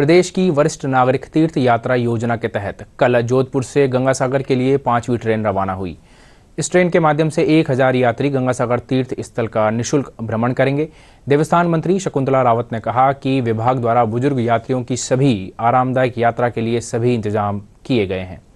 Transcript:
प्रदेश की वरिष्ठ नागरिक तीर्थ यात्रा योजना के तहत कल जोधपुर से गंगा सागर के लिए पांचवी ट्रेन रवाना हुई इस ट्रेन के माध्यम से 1000 यात्री गंगा सागर तीर्थ स्थल का निशुल्क भ्रमण करेंगे देवस्थान मंत्री शकुंतला रावत ने कहा कि विभाग द्वारा बुजुर्ग यात्रियों की सभी आरामदायक यात्रा के लिए सभी इंतजाम किए गए हैं